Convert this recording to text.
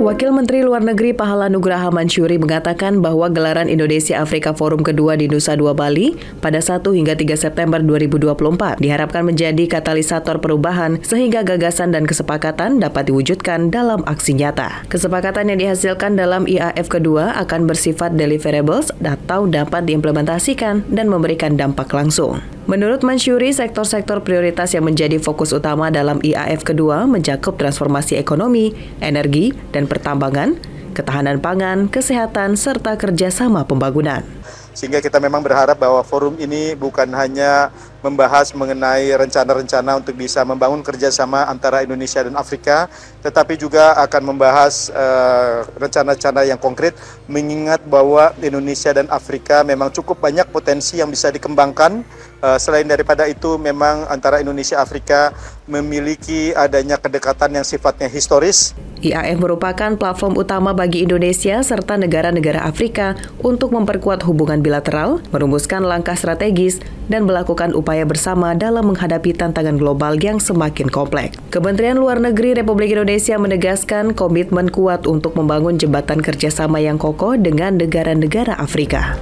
Wakil Menteri Luar Negeri Pahala Nugraha Mansuri mengatakan bahwa gelaran Indonesia Afrika Forum kedua di Nusa Dua Bali pada 1 hingga 3 September 2024 diharapkan menjadi katalisator perubahan sehingga gagasan dan kesepakatan dapat diwujudkan dalam aksi nyata. Kesepakatan yang dihasilkan dalam IAF kedua akan bersifat deliverables atau dapat diimplementasikan dan memberikan dampak langsung. Menurut Mansuri, sektor-sektor prioritas yang menjadi fokus utama dalam IAF kedua mencakup transformasi ekonomi, energi, dan pertambangan, ketahanan pangan, kesehatan, serta kerjasama pembangunan. Sehingga kita memang berharap bahwa forum ini bukan hanya membahas mengenai rencana-rencana untuk bisa membangun kerjasama antara Indonesia dan Afrika, tetapi juga akan membahas eh, rencana-rencana uh, yang konkret, mengingat bahwa Indonesia dan Afrika memang cukup banyak potensi yang bisa dikembangkan. Uh, selain daripada itu, memang antara Indonesia Afrika memiliki adanya kedekatan yang sifatnya historis. IAF merupakan platform utama bagi Indonesia serta negara-negara Afrika untuk memperkuat hubungan bilateral, merumuskan langkah strategis, dan melakukan upaya berupaya bersama dalam menghadapi tantangan global yang semakin kompleks. Kementerian Luar Negeri Republik Indonesia menegaskan komitmen kuat untuk membangun jembatan kerjasama yang kokoh dengan negara-negara Afrika.